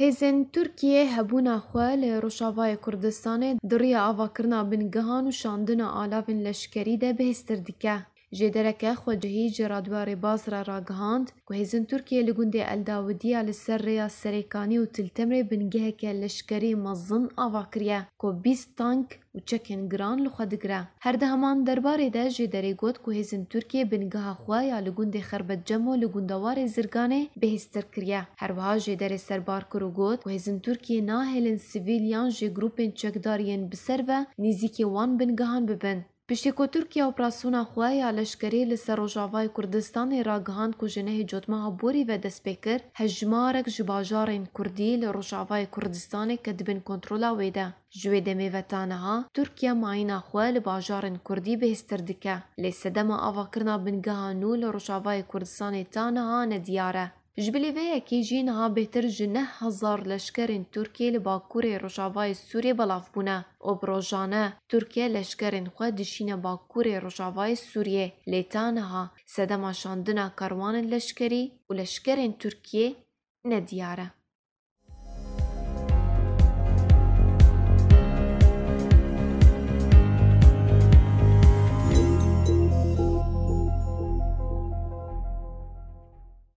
هێزن تورکیە هەبوونا خوێ لە ڕۆژاوایە کوردستانێ دڕیە ئاواکردنا بنگەهان و شاندنە ئالاڤن لەشکەریدە بەهێستر دیکە جدرك اخو جهيج رادوار بازرا راغهاند وهزن تركيا لجندي الداوديه للسريا السريكاني وتلتمري بن جهك لشكري مزن افاكريا كو بيس تانك وتشكن جران لخدغرا هر دهمان دربار ده جدري غوت كو تركيا بن جها خويا لجندي خربت جمو لجندوار زرغاني بهستركريا هر وها جدري سربار كرو غوت كو تركيا ناهلن سيفيليان جي جروبن تشكدارين بسرفا نيزيكي وان بن جهان ببن پشتی کو ترکیه اپراسونا پراسونا خواه لشکری لسر روژاوای کردستان را گهاند کو جنه جوتما بوری و دسپیکر هجمارک جباجار این کردی لروژاوای کردستان که دبن کنترولا ویده. جوی دمی و تانها ترکیه ماینا لباجار این کردی به استردکه. لیسه دما آوا کرنا بنگهانو لروژاوای کردستان تانها ندیاره. Ji bilêveyekê jî niha bêhtir ji neh hezar leşkerên Tirkiye li bakurê Rojavayê Sûriyê belav bûne. Ob rojane Tirkiye leşkerên xwe dişîne bakurê Rojavayê Sûriyê lê te niha sedema şandina karwanên leşkerî û leşkerên Tirkiye nediyar e.